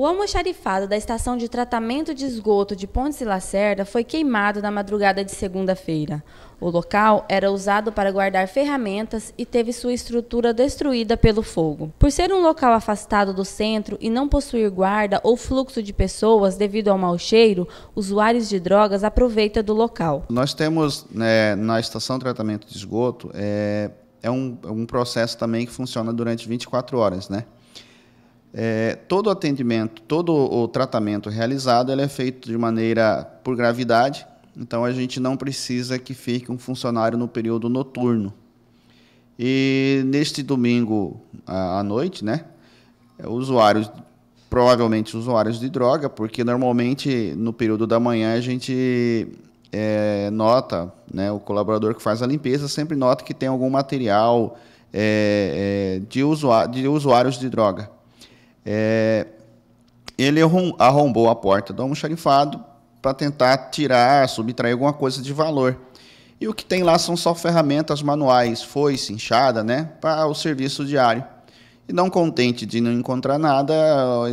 O almoxarifado da estação de tratamento de esgoto de Pontes e Lacerda foi queimado na madrugada de segunda-feira. O local era usado para guardar ferramentas e teve sua estrutura destruída pelo fogo. Por ser um local afastado do centro e não possuir guarda ou fluxo de pessoas devido ao mau cheiro, usuários de drogas aproveitam do local. Nós temos né, na estação de tratamento de esgoto é, é um, é um processo também que funciona durante 24 horas, né? É, todo atendimento, todo o tratamento realizado ele é feito de maneira por gravidade, então a gente não precisa que fique um funcionário no período noturno. E neste domingo à noite, né, é, usuários, provavelmente usuários de droga, porque normalmente no período da manhã a gente é, nota, né, o colaborador que faz a limpeza sempre nota que tem algum material é, é de, usuário, de usuários de droga. É, ele arrombou a porta do almoxarifado para tentar tirar, subtrair alguma coisa de valor. E o que tem lá são só ferramentas manuais, foice, inchada, né, para o serviço diário. E não contente de não encontrar nada,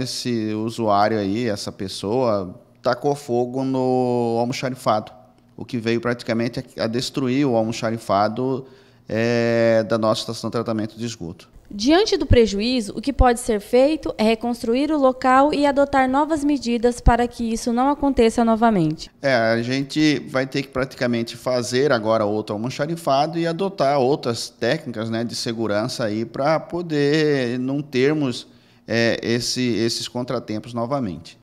esse usuário aí, essa pessoa, tacou fogo no almoxarifado, o que veio praticamente a destruir o almoxarifado é, da nossa estação de tratamento de esgoto. Diante do prejuízo, o que pode ser feito é reconstruir o local e adotar novas medidas para que isso não aconteça novamente. É, a gente vai ter que praticamente fazer agora outro almoxarifado e adotar outras técnicas né, de segurança aí para poder não termos é, esse, esses contratempos novamente.